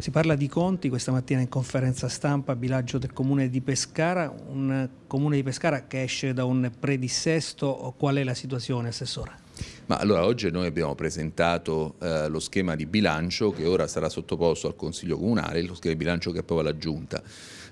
Si parla di conti questa mattina in conferenza stampa a bilancio del comune di Pescara, un comune di Pescara che esce da un predissesto, qual è la situazione assessore? Ma allora oggi noi abbiamo presentato eh, lo schema di bilancio che ora sarà sottoposto al Consiglio Comunale, lo schema di bilancio che approva la Giunta.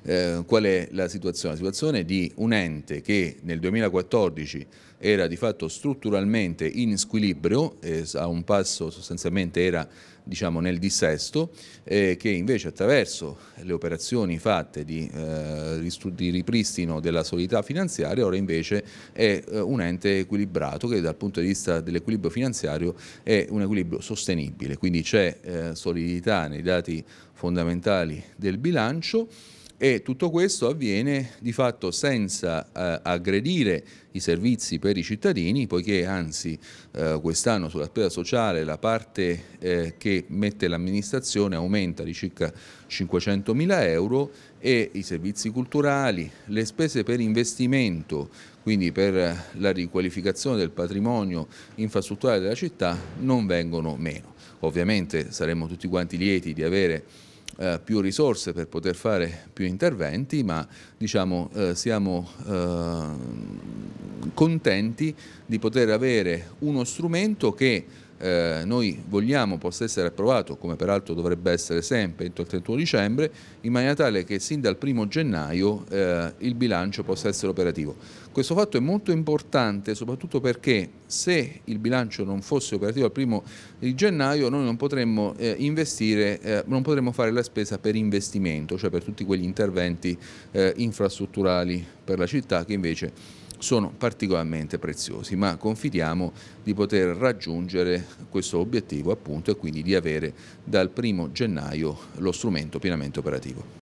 Eh, qual è la situazione? La situazione è di un ente che nel 2014 era di fatto strutturalmente in squilibrio, eh, a un passo sostanzialmente era diciamo, nel dissesto eh, che invece attraverso le operazioni fatte di, eh, di ripristino della solidità finanziaria ora invece è eh, un ente equilibrato che dal punto di vista dell'equilibrio finanziario è un equilibrio sostenibile, quindi c'è eh, solidità nei dati fondamentali del bilancio e tutto questo avviene di fatto senza eh, aggredire i servizi per i cittadini, poiché anzi eh, quest'anno sulla spesa sociale la parte eh, che mette l'amministrazione aumenta di circa 500 mila euro e i servizi culturali, le spese per investimento, quindi per la riqualificazione del patrimonio infrastrutturale della città non vengono meno. Ovviamente saremmo tutti quanti lieti di avere eh, più risorse per poter fare più interventi, ma diciamo, eh, siamo eh, contenti di poter avere uno strumento che eh, noi vogliamo possa essere approvato, come peraltro dovrebbe essere sempre entro il 31 dicembre, in maniera tale che sin dal 1 gennaio eh, il bilancio possa essere operativo. Questo fatto è molto importante soprattutto perché se il bilancio non fosse operativo al 1 gennaio noi non potremmo eh, investire, eh, non potremmo fare la spesa per investimento, cioè per tutti quegli interventi eh, infrastrutturali per la città che invece sono particolarmente preziosi, ma confidiamo di poter raggiungere questo obiettivo appunto e quindi di avere dal 1 gennaio lo strumento pienamente operativo.